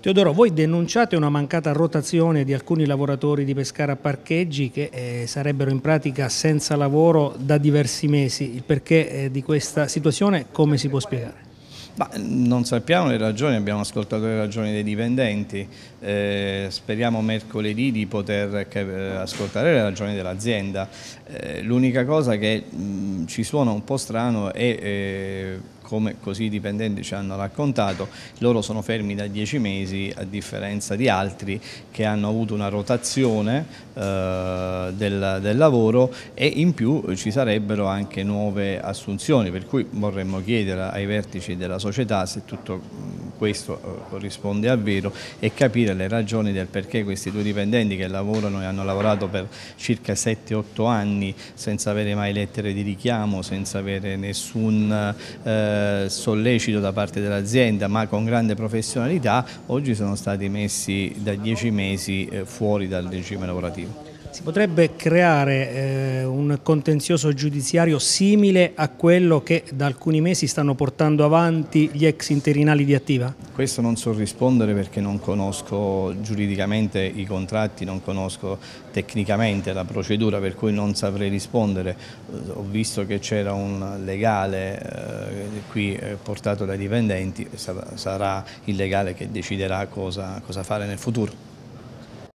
Teodoro, voi denunciate una mancata rotazione di alcuni lavoratori di Pescara Parcheggi che eh, sarebbero in pratica senza lavoro da diversi mesi. Il perché eh, di questa situazione come si può spiegare? Ma eh, non sappiamo le ragioni, abbiamo ascoltato le ragioni dei dipendenti, eh, speriamo mercoledì di poter eh, ascoltare le ragioni dell'azienda. Eh, L'unica cosa che mm, ci suona un po' strano e eh, come così i dipendenti ci hanno raccontato, loro sono fermi da dieci mesi a differenza di altri che hanno avuto una rotazione eh, del, del, lavoro e in più ci sarebbero anche nuove assunzioni, per cui vorremmo chiedere ai vertici della società se tutto questo eh, corrisponde al vero, e capire le ragioni del perché questi due dipendenti che lavorano e hanno lavorato per circa 7-8 anni senza avere mai lettere di richiamo, senza avere nessun eh, sollecito da parte dell'azienda, ma con grande professionalità, oggi sono stati messi da 10 mesi eh, fuori dal regime lavorativo. Si potrebbe creare eh, un contenzioso giudiziario simile a quello che da alcuni mesi stanno portando avanti gli ex interinali di Attiva? Questo non so rispondere perché non conosco giuridicamente i contratti, non conosco tecnicamente la procedura per cui non saprei rispondere. Eh, ho visto che c'era un legale eh, qui eh, portato dai dipendenti, sarà il legale che deciderà cosa, cosa fare nel futuro.